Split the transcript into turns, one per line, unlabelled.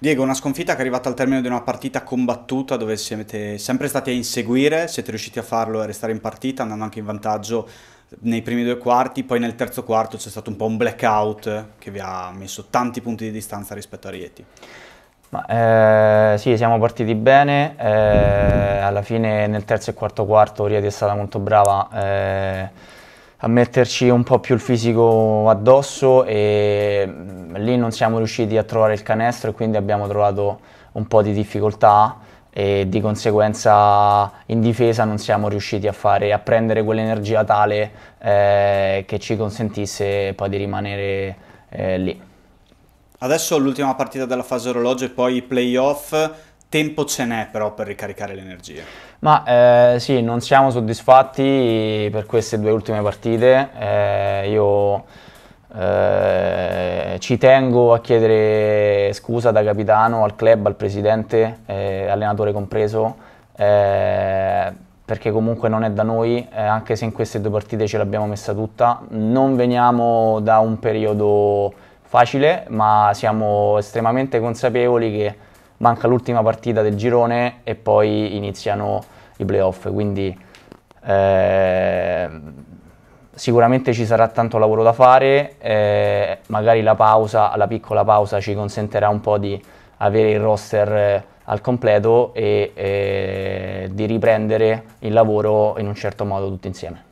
Diego, una sconfitta che è arrivata al termine di una partita combattuta dove siete sempre stati a inseguire, siete riusciti a farlo e a restare in partita andando anche in vantaggio nei primi due quarti, poi nel terzo quarto c'è stato un po' un blackout che vi ha messo tanti punti di distanza rispetto a Rieti.
Ma, eh, sì, siamo partiti bene, eh, alla fine nel terzo e quarto quarto Rieti è stata molto brava. Eh, metterci un po' più il fisico addosso e mm, lì non siamo riusciti a trovare il canestro e quindi abbiamo trovato un po' di difficoltà e di conseguenza in difesa non siamo riusciti a, fare, a prendere quell'energia tale eh, che ci consentisse poi di rimanere eh, lì.
Adesso l'ultima partita della fase orologio e poi i playoff.
Tempo ce n'è
però per ricaricare le energie.
Ma eh, sì, non siamo soddisfatti per queste due ultime partite. Eh, io eh, ci tengo a chiedere scusa da capitano al club, al presidente, eh, allenatore compreso, eh, perché comunque non è da noi, eh, anche se in queste due partite ce l'abbiamo messa tutta. Non veniamo da un periodo facile, ma siamo estremamente consapevoli che manca l'ultima partita del girone e poi iniziano i playoff, quindi eh, sicuramente ci sarà tanto lavoro da fare, eh, magari la pausa, la piccola pausa ci consentirà un po' di avere il roster eh, al completo e eh, di riprendere il lavoro in un certo modo tutti insieme.